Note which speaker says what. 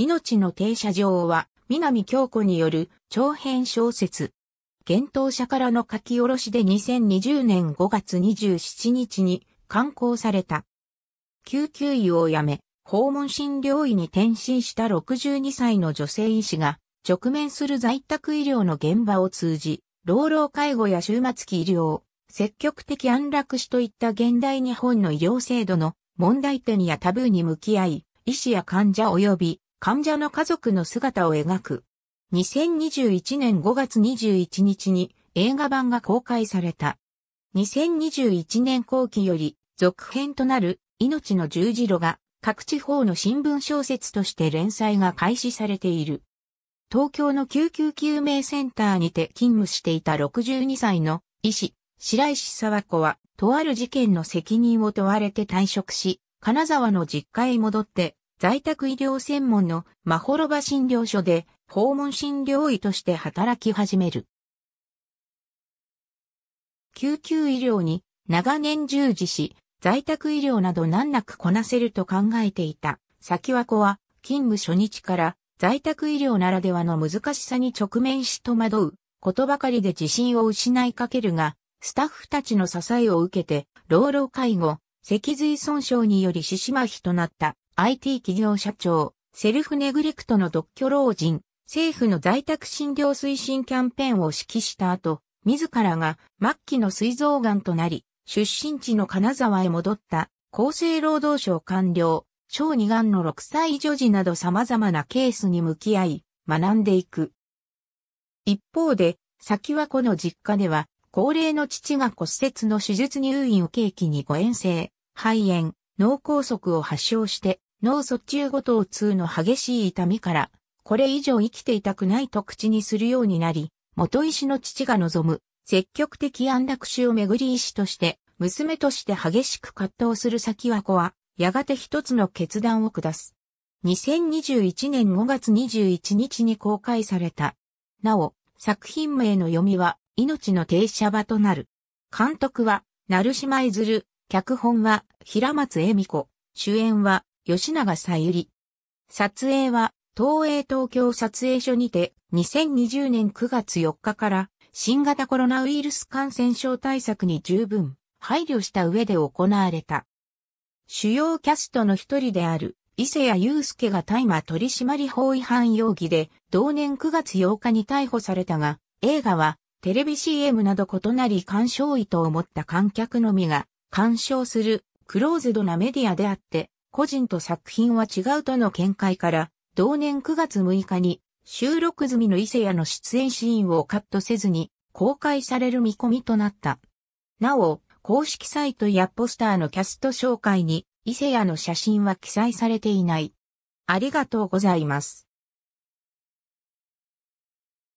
Speaker 1: 命の停車場は、南京子による長編小説。幻冬社からの書き下ろしで2020年5月27日に刊行された。救急医を辞め、訪問診療医に転身した62歳の女性医師が、直面する在宅医療の現場を通じ、老老介護や終末期医療、積極的安楽死といった現代日本の医療制度の問題点やタブーに向き合い、医師や患者及び患者の家族の姿を描く。2021年5月21日に映画版が公開された。2021年後期より続編となる命の十字路が各地方の新聞小説として連載が開始されている。東京の救急救命センターにて勤務していた62歳の医師、白石沢子は、とある事件の責任を問われて退職し、金沢の実家へ戻って、在宅医療専門のまほろば診療所で訪問診療医として働き始める。救急医療に長年従事し、在宅医療など難なくこなせると考えていた。先は子は勤務初日から在宅医療ならではの難しさに直面し戸惑うことばかりで自信を失いかけるが、スタッフたちの支えを受けて、老老介護、脊髄損傷により死子麻痺となった IT 企業社長、セルフネグレクトの独居老人、政府の在宅診療推進キャンペーンを指揮した後、自らが末期の膵臓癌となり、出身地の金沢へ戻った厚生労働省官僚、小児癌の6歳女児など様々なケースに向き合い、学んでいく。一方で、先はこの実家では、高齢の父が骨折の手術入院を契機に誤嚥性、肺炎、脳梗塞を発症して、脳卒中後頭痛の激しい痛みから、これ以上生きていたくないと口にするようになり、元医師の父が望む、積極的安楽死をめぐり医師として、娘として激しく葛藤する先は子は、やがて一つの決断を下す。2021年5月21日に公開された。なお、作品名の読みは、命の停車場となる。監督は、成島いずる、脚本は、平松恵美子、主演は、吉永さゆり。撮影は、東映東京撮影所にて、2020年9月4日から、新型コロナウイルス感染症対策に十分配慮した上で行われた。主要キャストの一人である伊勢谷祐介が大麻取締法違反容疑で同年9月8日に逮捕されたが、映画はテレビ CM など異なり鑑賞意図を持った観客のみが鑑賞するクローズドなメディアであって、個人と作品は違うとの見解から、同年9月6日に収録済みの伊勢屋の出演シーンをカットせずに公開される見込みとなった。なお、公式サイトやポスターのキャスト紹介に伊勢屋の写真は記載されていない。ありがとうございます。